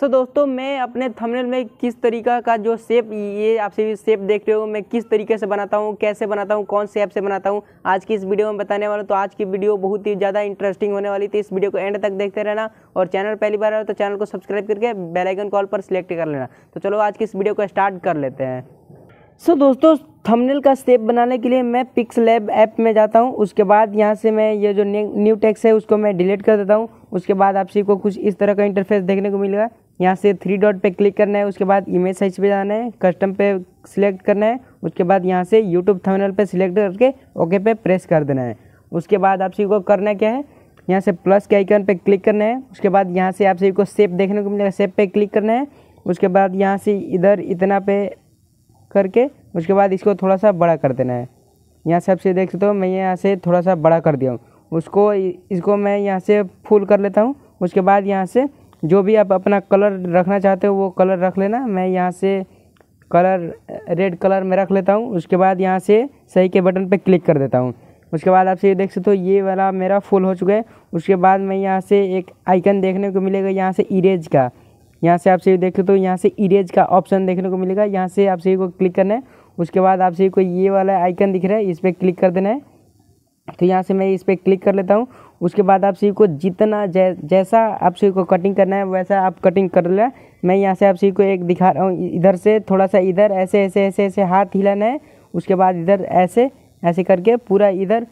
सो so, दोस्तों मैं अपने थंबनेल में किस तरीका का जो सेप ये आपसे सेप देख रहे हो मैं किस तरीके से बनाता हूँ कैसे बनाता हूँ कौन से ऐप से बनाता हूँ आज की इस वीडियो में बताने वाला तो आज की वीडियो बहुत ही ज़्यादा इंटरेस्टिंग होने वाली थी इस वीडियो को एंड तक देखते रहना और चैनल पहली बार आए तो चैनल को सब्सक्राइब करके बेलाइकन कॉल पर सिलेक्ट कर लेना तो चलो आज की इस वीडियो को स्टार्ट कर लेते हैं सो so, दोस्तों थंबनेल का सेप बनाने के लिए मैं पिक्स लैब ऐप में जाता हूँ उसके बाद यहाँ से मैं ये जो न्यू टेक्स है उसको मैं डिलीट कर देता हूँ उसके बाद आप सी को कुछ इस तरह का इंटरफेस देखने को मिलेगा यहाँ से थ्री डॉट पे क्लिक करना है उसके बाद इमेज साइज पे जाना है कस्टम पे सिलेक्ट करना है उसके बाद यहाँ से यूट्यूब थर्मिनल पे सिलेक्ट करके ओके पे प्रेस कर देना है उसके बाद आप सभी को करना क्या है यहाँ से प्लस के आइकन पे क्लिक करना है उसके बाद यहाँ से आप सभी को सेप देखने को मिलेगा सेप पे क्लिक करना है उसके बाद यहाँ से इधर इतना पे करके उसके बाद इसको थोड़ा सा बड़ा कर देना है यहाँ से आप सभी देख सकते हो मैं यहाँ से थोड़ा सा बड़ा कर दिया हूँ उसको इसको मैं यहाँ से फुल कर लेता हूँ उसके बाद यहाँ से जो भी आप अपना कलर रखना चाहते हो वो कलर रख लेना मैं यहाँ से कलर रेड कलर में रख लेता हूँ उसके बाद यहाँ से सही के बटन पर क्लिक कर देता हूँ उसके बाद आपसे ये देख सकते हो ये वाला मेरा फुल हो चुका है उसके बाद मैं यहाँ से एक आइकन देखने को मिलेगा यहाँ से इरेज का यहाँ से आपसे ये देख सकते हो यहाँ से इरेज का ऑप्शन देखने को मिलेगा यहाँ से आपसे को क्लिक करना है उसके बाद आपसे को ये वाला आइकन दिख रहा है इस पर क्लिक कर देना है तो यहाँ से मैं इस पर क्लिक कर लेता हूँ उसके बाद आप सी को जितना जै, जैसा आप सी को कटिंग करना है वैसा आप कटिंग कर लें मैं यहाँ से आप सी को एक दिखा रहा हूँ इधर से थोड़ा सा इधर ऐसे ऐसे ऐसे ऐसे हाथ हिलाना है उसके बाद इधर ऐसे ऐसे करके पूरा इधर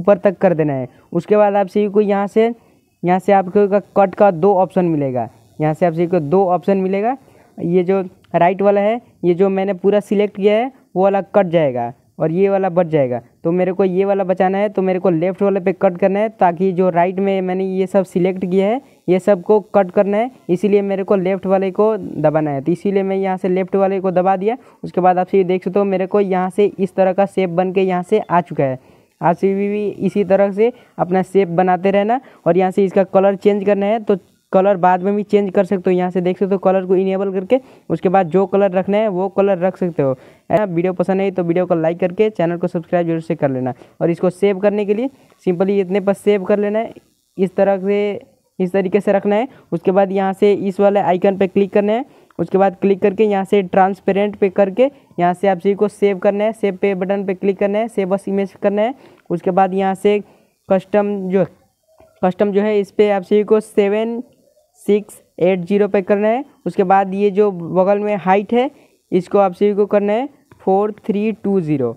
ऊपर तक कर देना है उसके बाद आप सी को यहाँ से यहाँ से आपको कट का दो ऑप्शन मिलेगा यहाँ से आप सी को दो ऑप्शन मिलेगा ये जो राइट वाला है ये जो मैंने पूरा सिलेक्ट किया है वो वाला कट जाएगा और ये वाला बच जाएगा तो मेरे को ये वाला बचाना है तो मेरे को लेफ्ट वाले पे कट करना है ताकि जो राइट में मैंने ये सब सिलेक्ट किया है ये सब को कट करना है इसीलिए मेरे को लेफ्ट वाले को दबाना है तो इसीलिए मैं यहाँ से लेफ्ट वाले को दबा दिया उसके बाद आपसे ये देख सकते हो मेरे को यहाँ से इस तरह का सेप बन के यहाँ से आ चुका है आप से भी इसी तरह से अपना सेप बनाते रहना और यहाँ से इसका कलर चेंज करना है तो कलर बाद में भी चेंज कर सकते हो यहाँ से देख सकते हो कलर को इनेबल करके उसके बाद जो कलर रखना है वो कलर रख सकते हो है वीडियो पसंद है तो वीडियो को लाइक करके चैनल को सब्सक्राइब जरूर से कर लेना और इसको सेव करने के लिए सिंपली इतने पर सेव कर लेना है इस तरह से इस तरीके से रखना है उसके बाद यहाँ से इस वाले आइकन पर क्लिक करना है उसके बाद क्लिक करके यहाँ से ट्रांसपेरेंट पे करके यहाँ से आप सभी को सेव करना है सेव पे बटन पे क्लिक करना है सेव बस इमेज करना है उसके बाद यहाँ से कस्टम जो कस्टम जो है इस पर आप सभी को सेवन सिक्स एट जीरो पे करना है उसके बाद ये जो बगल में हाइट है इसको आप सभी को करना है फोर थ्री टू ज़ीरो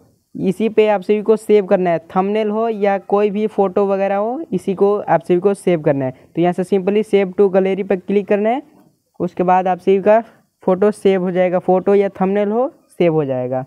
इसी पे आप सभी को सेव करना है थंबनेल हो या कोई भी फ़ोटो वगैरह हो इसी को आप सभी को सेव करना है तो यहाँ से सिंपली सेव टू गलेरी पर क्लिक करना है उसके बाद आप सभी का फ़ोटो सेव हो जाएगा फ़ोटो या थंबनेल हो सेव हो जाएगा